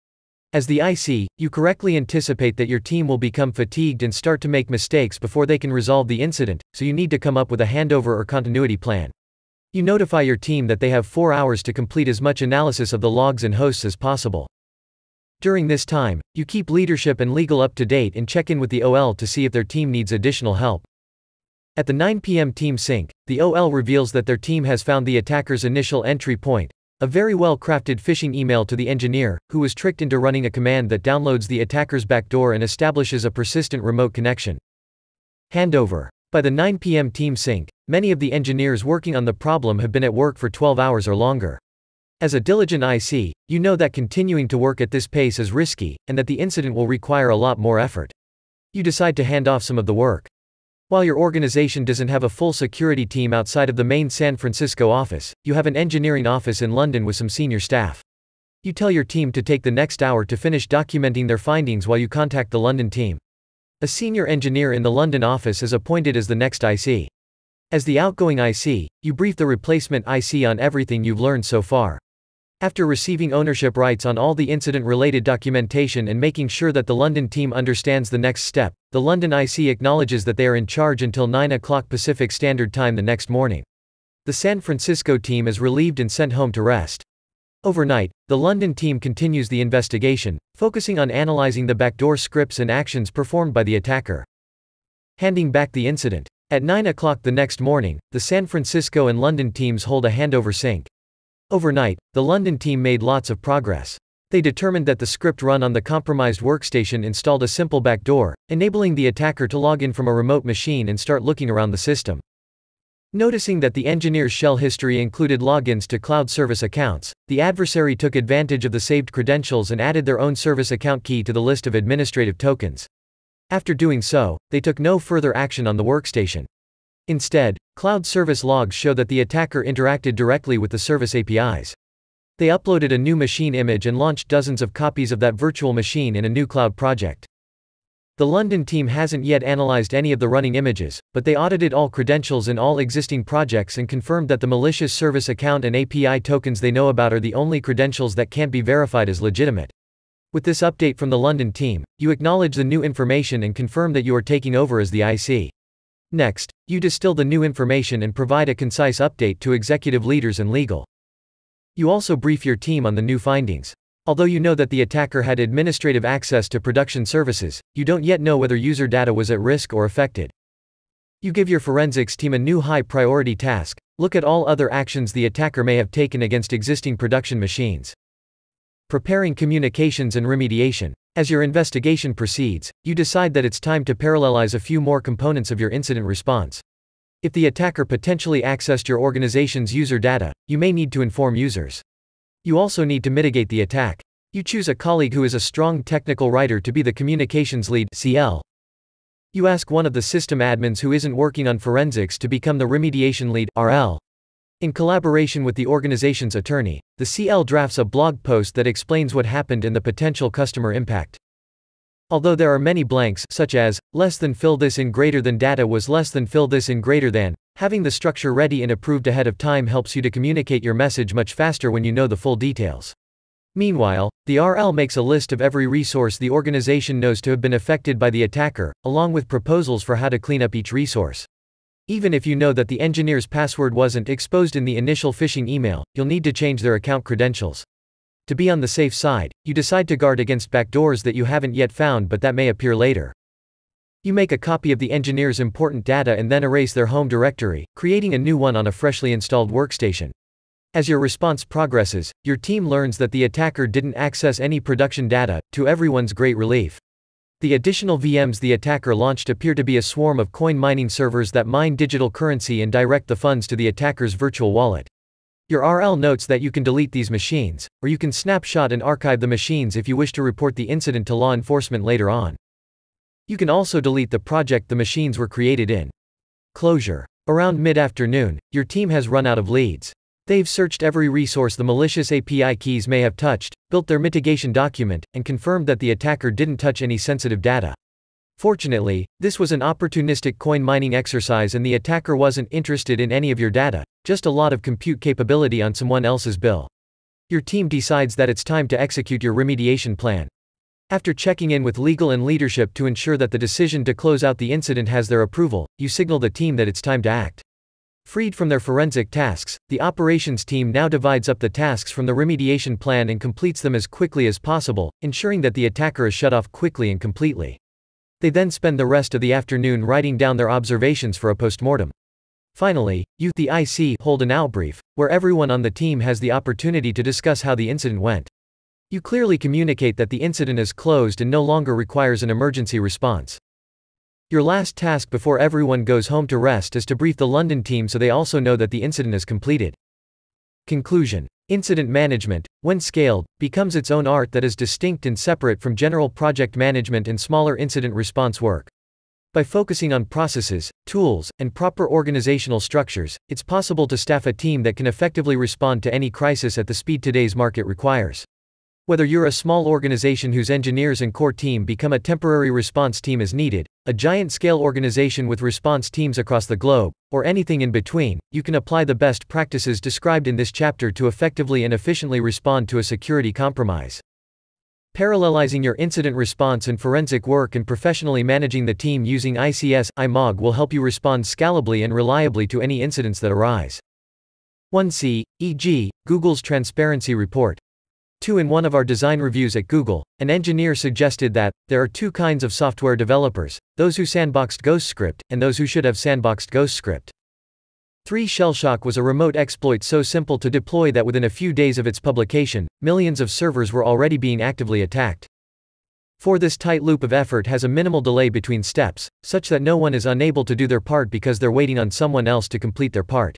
As the IC, you correctly anticipate that your team will become fatigued and start to make mistakes before they can resolve the incident, so you need to come up with a handover or continuity plan. You notify your team that they have 4 hours to complete as much analysis of the logs and hosts as possible. During this time, you keep leadership and legal up to date and check in with the OL to see if their team needs additional help. At the 9 p.m. team sync, the OL reveals that their team has found the attacker's initial entry point, a very well-crafted phishing email to the engineer, who was tricked into running a command that downloads the attacker's backdoor and establishes a persistent remote connection. Handover. By the 9 p.m. team sync, many of the engineers working on the problem have been at work for 12 hours or longer. As a diligent IC, you know that continuing to work at this pace is risky, and that the incident will require a lot more effort. You decide to hand off some of the work. While your organization doesn't have a full security team outside of the main San Francisco office, you have an engineering office in London with some senior staff. You tell your team to take the next hour to finish documenting their findings while you contact the London team. A senior engineer in the London office is appointed as the next IC. As the outgoing IC, you brief the replacement IC on everything you've learned so far. After receiving ownership rights on all the incident-related documentation and making sure that the London team understands the next step, the London IC acknowledges that they are in charge until 9 o'clock Pacific Standard Time the next morning. The San Francisco team is relieved and sent home to rest. Overnight, the London team continues the investigation, focusing on analyzing the backdoor scripts and actions performed by the attacker. Handing back the incident. At 9 o'clock the next morning, the San Francisco and London teams hold a handover sync. Overnight, the London team made lots of progress. They determined that the script run on the compromised workstation installed a simple backdoor, enabling the attacker to log in from a remote machine and start looking around the system. Noticing that the engineer's shell history included logins to cloud service accounts, the adversary took advantage of the saved credentials and added their own service account key to the list of administrative tokens. After doing so, they took no further action on the workstation. Instead, Cloud service logs show that the attacker interacted directly with the service APIs. They uploaded a new machine image and launched dozens of copies of that virtual machine in a new cloud project. The London team hasn't yet analyzed any of the running images, but they audited all credentials in all existing projects and confirmed that the malicious service account and API tokens they know about are the only credentials that can't be verified as legitimate. With this update from the London team, you acknowledge the new information and confirm that you are taking over as the IC. Next, you distill the new information and provide a concise update to executive leaders and legal. You also brief your team on the new findings. Although you know that the attacker had administrative access to production services, you don't yet know whether user data was at risk or affected. You give your forensics team a new high priority task look at all other actions the attacker may have taken against existing production machines. Preparing communications and remediation. As your investigation proceeds, you decide that it's time to parallelize a few more components of your incident response. If the attacker potentially accessed your organization's user data, you may need to inform users. You also need to mitigate the attack. You choose a colleague who is a strong technical writer to be the communications lead CL. You ask one of the system admins who isn't working on forensics to become the remediation lead RL. In collaboration with the organization's attorney, the CL drafts a blog post that explains what happened and the potential customer impact. Although there are many blanks, such as, less than fill this in greater than data was less than fill this in greater than, having the structure ready and approved ahead of time helps you to communicate your message much faster when you know the full details. Meanwhile, the RL makes a list of every resource the organization knows to have been affected by the attacker, along with proposals for how to clean up each resource. Even if you know that the engineer's password wasn't exposed in the initial phishing email, you'll need to change their account credentials. To be on the safe side, you decide to guard against backdoors that you haven't yet found but that may appear later. You make a copy of the engineer's important data and then erase their home directory, creating a new one on a freshly installed workstation. As your response progresses, your team learns that the attacker didn't access any production data, to everyone's great relief. The additional VMs the attacker launched appear to be a swarm of coin mining servers that mine digital currency and direct the funds to the attacker's virtual wallet. Your RL notes that you can delete these machines, or you can snapshot and archive the machines if you wish to report the incident to law enforcement later on. You can also delete the project the machines were created in. Closure. Around mid-afternoon, your team has run out of leads. They've searched every resource the malicious API keys may have touched, built their mitigation document, and confirmed that the attacker didn't touch any sensitive data. Fortunately, this was an opportunistic coin mining exercise and the attacker wasn't interested in any of your data, just a lot of compute capability on someone else's bill. Your team decides that it's time to execute your remediation plan. After checking in with legal and leadership to ensure that the decision to close out the incident has their approval, you signal the team that it's time to act. Freed from their forensic tasks, the operations team now divides up the tasks from the remediation plan and completes them as quickly as possible, ensuring that the attacker is shut off quickly and completely. They then spend the rest of the afternoon writing down their observations for a postmortem. Finally, you, the IC, hold an outbrief, where everyone on the team has the opportunity to discuss how the incident went. You clearly communicate that the incident is closed and no longer requires an emergency response. Your last task before everyone goes home to rest is to brief the London team so they also know that the incident is completed. Conclusion. Incident management, when scaled, becomes its own art that is distinct and separate from general project management and smaller incident response work. By focusing on processes, tools, and proper organizational structures, it's possible to staff a team that can effectively respond to any crisis at the speed today's market requires. Whether you're a small organization whose engineers and core team become a temporary response team as needed, a giant scale organization with response teams across the globe, or anything in between, you can apply the best practices described in this chapter to effectively and efficiently respond to a security compromise. Parallelizing your incident response and forensic work and professionally managing the team using ICS IMOG will help you respond scalably and reliably to any incidents that arise. 1C, e.g., Google's Transparency Report. 2 In one of our design reviews at Google, an engineer suggested that there are two kinds of software developers those who sandboxed GhostScript, and those who should have sandboxed GhostScript. 3 Shellshock was a remote exploit so simple to deploy that within a few days of its publication, millions of servers were already being actively attacked. 4 This tight loop of effort has a minimal delay between steps, such that no one is unable to do their part because they're waiting on someone else to complete their part.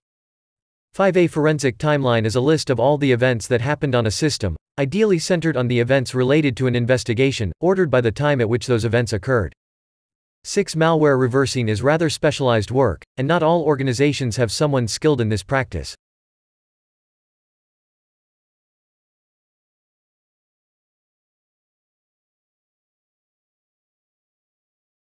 5A Forensic timeline is a list of all the events that happened on a system, ideally centered on the events related to an investigation, ordered by the time at which those events occurred. 6. Malware reversing is rather specialized work, and not all organizations have someone skilled in this practice.